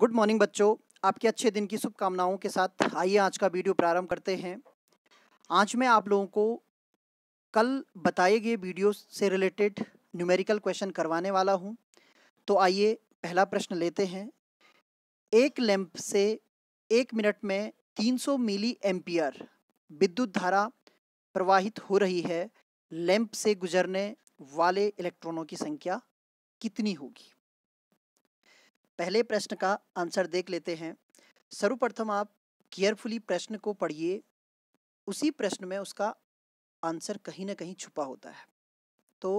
good morning बच्चों आपके अच्छे दिन की शुभकामनाओं के साथ आइए आज का वीडियो प्रारंभ करते हैं आज मैं आप लोगों को कल बताए गए वीडियो से रिलेटेड न्यूमेरिकल क्वेश्चन करवाने वाला हूं तो आइए पहला प्रश्न लेते हैं एक लैंप से एक मिनट में 300 मिली एम्पियर विद्युत धारा प्रवाहित हो रही है लैंप से गुजरने वाले इलेक्ट्रॉनों की संख्या कितनी होगी पहले प्रश्न का आंसर देख लेते हैं सर्वप्रथम आप केयरफुली प्रश्न को पढ़िए उसी प्रश्न में उसका आंसर कहीं ना कहीं छुपा होता है तो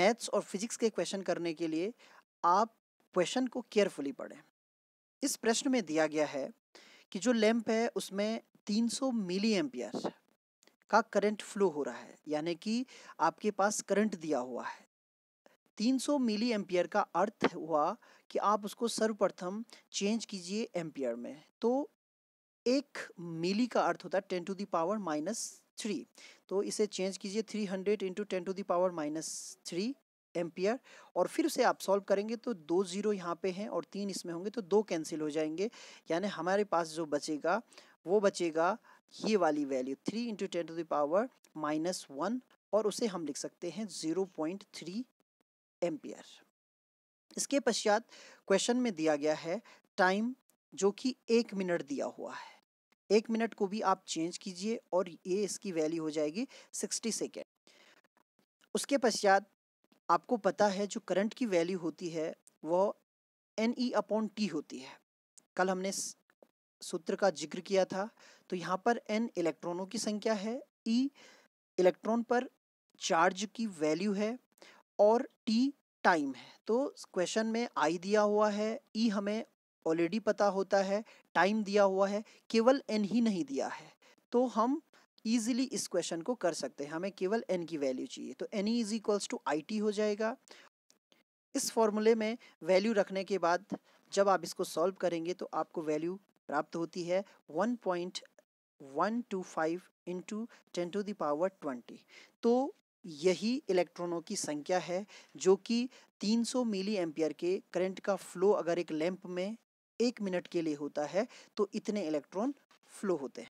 मैथ्स और फिजिक्स के क्वेश्चन करने के लिए आप क्वेश्चन को केयरफुली पढ़ें इस प्रश्न में दिया गया है कि जो लैंप है उसमें 300 मिली एम्पियर का करंट फ्लो हो रहा है यानी कि आपके पास करंट दिया हुआ है 300 मिली एम्पियर का अर्थ हुआ कि आप उसको सर्वप्रथम चेंज कीजिए एम्पियर में तो एक मिली का अर्थ होता है ten to the power minus three तो इसे चेंज कीजिए three hundred into ten to the power minus three ampere और फिर उसे आप सॉल्व करेंगे तो दो ज़ीरो यहाँ पे हैं और तीन इसमें होंगे तो दो कैंसिल हो जाएंगे यानी हमारे पास जो बचेगा वो बचेगा ये वाली value three into ten to the power minus one और उसे हम लिख सकते हैं ज़ीरो पॉइंट थ्री एम्पियर इसके पश्चात क्वेश्चन में दिया गया है टाइम जो कि एक मिनट दिया हुआ है एक मिनट को भी आप चेंज कीजिए और ये इसकी वैल्यू हो जाएगी सिक्सटी सेकेंड उसके पश्चात आपको पता है जो करंट की वैल्यू होती है वह एन ई अपॉन टी होती है कल हमने सूत्र का जिक्र किया था तो यहाँ पर एन इलेक्ट्रॉनों की संख्या है ई e, इलेक्ट्रॉन पर चार्ज की वैल्यू है और टी टाइम है तो क्वेश्चन में आई दिया हुआ है ई हमें ऑलरेडी पता होता है टाइम दिया हुआ है केवल एन ही नहीं दिया है तो हम ईजिली इस क्वेश्चन को कर सकते हैं हमें केवल एन की वैल्यू चाहिए तो n is equals to I t हो जाएगा इस फॉर्मूले में वैल्यू रखने के बाद जब आप इसको सॉल्व करेंगे तो आपको वैल्यू प्राप्त होती है one point one two five into ten to the power twenty तो यही इलेक्ट्रॉनों की संख्या है जो कि 300 मिली एम्पियर के करंट का फ्लो अगर एक लैंप में एक मिनट के लिए होता है तो इतने इलेक्ट्रॉन फ्लो होते हैं